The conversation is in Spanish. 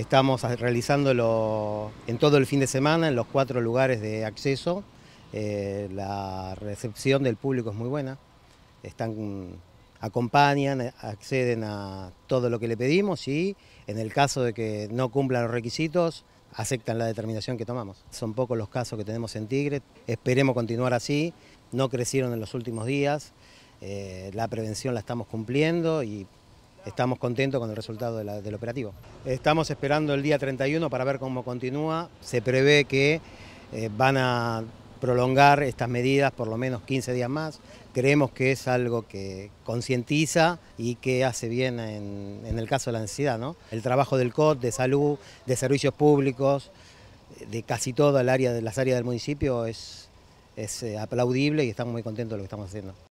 Estamos realizándolo en todo el fin de semana, en los cuatro lugares de acceso. Eh, la recepción del público es muy buena. Están, acompañan, acceden a todo lo que le pedimos y en el caso de que no cumplan los requisitos, aceptan la determinación que tomamos. Son pocos los casos que tenemos en Tigre. Esperemos continuar así. No crecieron en los últimos días. Eh, la prevención la estamos cumpliendo y estamos contentos con el resultado del operativo. Estamos esperando el día 31 para ver cómo continúa. Se prevé que eh, van a prolongar estas medidas por lo menos 15 días más. Creemos que es algo que concientiza y que hace bien en, el caso de la ansiedad. ¿no? El trabajo del COT, de salud, de servicios públicos, de casi todo el área, de las áreas del municipio es, es eh, aplaudible y estamos muy contentos de lo que estamos haciendo.